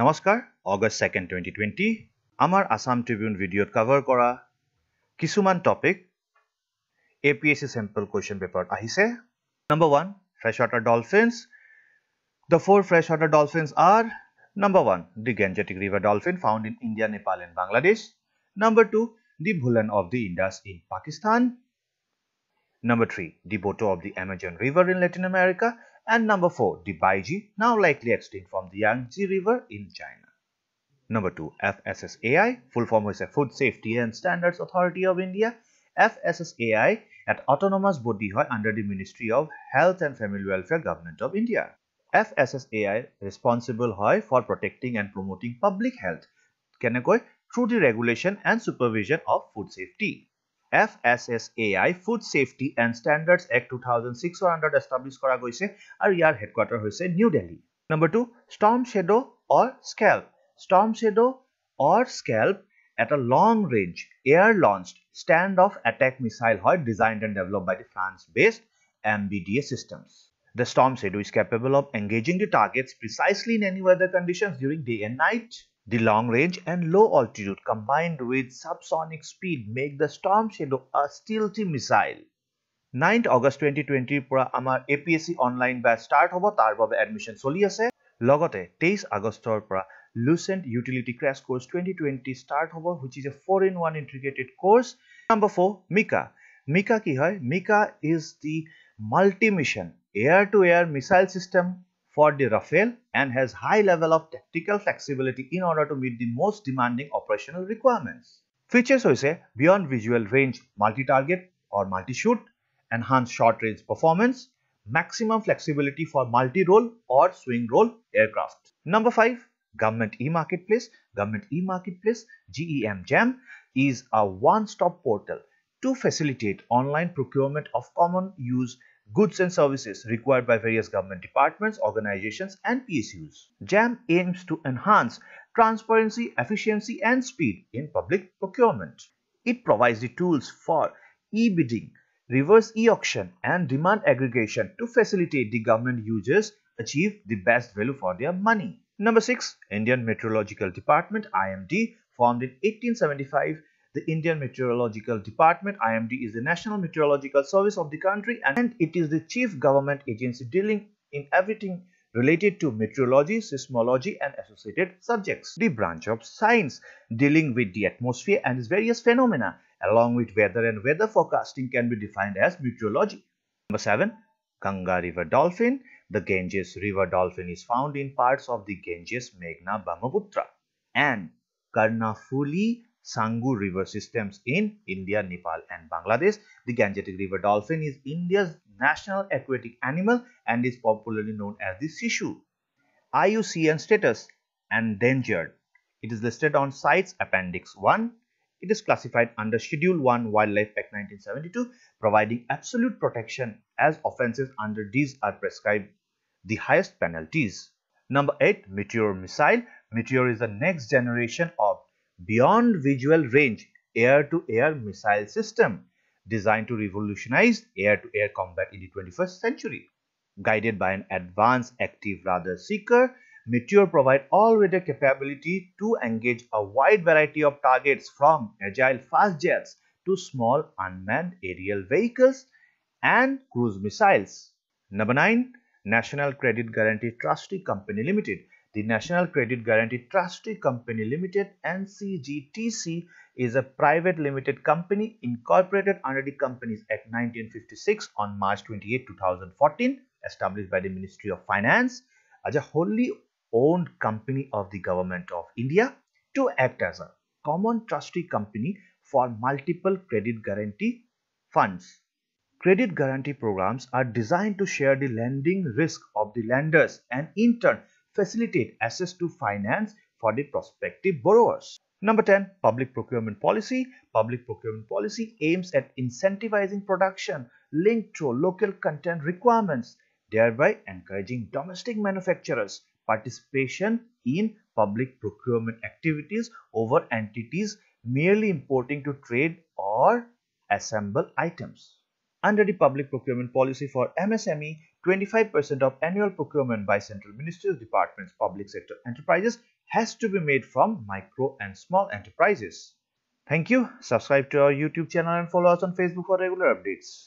নমস্কাৰ August second 2020. Twenty আমাৰ Assam Tribune ভিডিঅ'ত কাভাৰ কৰা কিছুমান topic A P S C sample question পেপাৰত আহিছে number one freshwater dolphins the Number 1. The Gangetic River dolphin found in India, Nepal and Bangladesh. Number 2. The Bullan of the Indus in Pakistan. Number 3. The Boto of the Amazon River in Latin America. And number four, Dibaiji, now likely extinct from the Yangtze River in China. Number two, FSSAI, full form is a Food Safety and Standards Authority of India. FSSAI at Autonomous body under the Ministry of Health and Family Welfare Government of India. FSSAI responsible hoy for protecting and promoting public health can through the regulation and supervision of food safety. FSSAI Food Safety and Standards Act 2006 established kora goise headquarter hoise New Delhi number 2 storm shadow or scalp storm shadow or scalp at a long range air launched standoff attack missile hoy designed and developed by the France based MBDA systems the storm shadow is capable of engaging the targets precisely in any weather conditions during day and night The long range and low altitude combined with subsonic speed make the Storm Shadow a stealthy missile. 9 August 2020 pra APSC online batch start hobo tar babe admission choli ase logote 23 August pra Lucent Utility Crash Course 2020 start hobo which is a 4 in 1 integrated course number 4 Mika Mika ki hai? Mika is the multi mission air to air missile system for the Rafale and has high level of tactical flexibility in order to meet the most demanding operational requirements. Features say beyond visual range multi-target or multi-shoot, enhanced short-range performance, maximum flexibility for multi-role or swing-role aircraft. Number 5. Government e-Marketplace Government e-Marketplace GEM JAM is a one-stop portal to facilitate online procurement of common use goods and services required by various government departments, organizations, and PSUs. JAM aims to enhance transparency, efficiency, and speed in public procurement. It provides the tools for e-bidding, reverse e-auction, and demand aggregation to facilitate the government users achieve the best value for their money. Number 6. Indian Meteorological Department IMD formed in 1875 the Indian Meteorological Department IMD is the national meteorological service of the country and it is the chief government agency dealing in everything related to meteorology, seismology and associated subjects. The branch of science dealing with the atmosphere and its various phenomena along with weather and weather forecasting can be defined as meteorology. Number 7. Ganga River Dolphin The Ganges River Dolphin is found in parts of the Ganges, Meghna, Brahmaputra and Karnafuli Sangu river systems in India, Nepal and Bangladesh. The Gangetic river dolphin is India's national aquatic animal and is popularly known as the Sishu. IUCN status endangered. It is listed on CITES Appendix 1. It is classified under Schedule 1 Wildlife Act 1972, providing absolute protection as offences under these are prescribed the highest penalties. Number 8. Meteor missile. Meteor is the next generation of beyond visual range air-to-air missile system designed to revolutionize air-to-air combat in the 21st century. Guided by an advanced active radar seeker, Meteor provide all-weather capability to engage a wide variety of targets from agile fast jets to small unmanned aerial vehicles and cruise missiles. Number 9. National Credit Guarantee Trustee Company Limited the National Credit Guarantee Trustee Company Limited NCGTC is a private limited company incorporated under the Companies Act 1956 on March 28, 2014, established by the Ministry of Finance as a wholly owned company of the Government of India to act as a common trustee company for multiple credit guarantee funds. Credit guarantee programs are designed to share the lending risk of the lenders and in turn facilitate access to finance for the prospective borrowers. Number 10, public procurement policy. Public procurement policy aims at incentivizing production linked to local content requirements, thereby encouraging domestic manufacturers participation in public procurement activities over entities merely importing to trade or assemble items. Under the public procurement policy for MSME, 25% of annual procurement by central ministries, departments, public sector enterprises has to be made from micro and small enterprises. Thank you. Subscribe to our YouTube channel and follow us on Facebook for regular updates.